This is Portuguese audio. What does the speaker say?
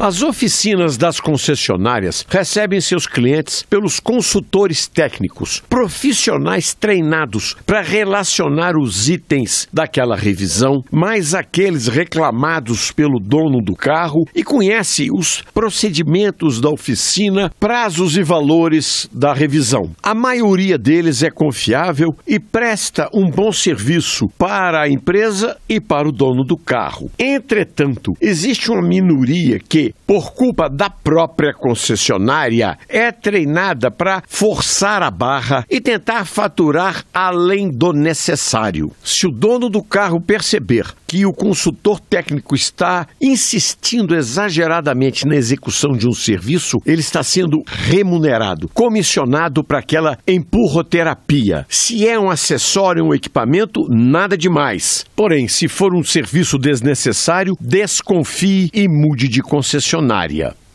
As oficinas das concessionárias recebem seus clientes pelos consultores técnicos, profissionais treinados para relacionar os itens daquela revisão, mais aqueles reclamados pelo dono do carro e conhece os procedimentos da oficina, prazos e valores da revisão. A maioria deles é confiável e presta um bom serviço para a empresa e para o dono do carro. Entretanto, existe uma minoria que por culpa da própria concessionária, é treinada para forçar a barra e tentar faturar além do necessário. Se o dono do carro perceber que o consultor técnico está insistindo exageradamente na execução de um serviço, ele está sendo remunerado, comissionado para aquela empurroterapia. Se é um acessório, um equipamento, nada demais. Porém, se for um serviço desnecessário, desconfie e mude de concessionária concessionária.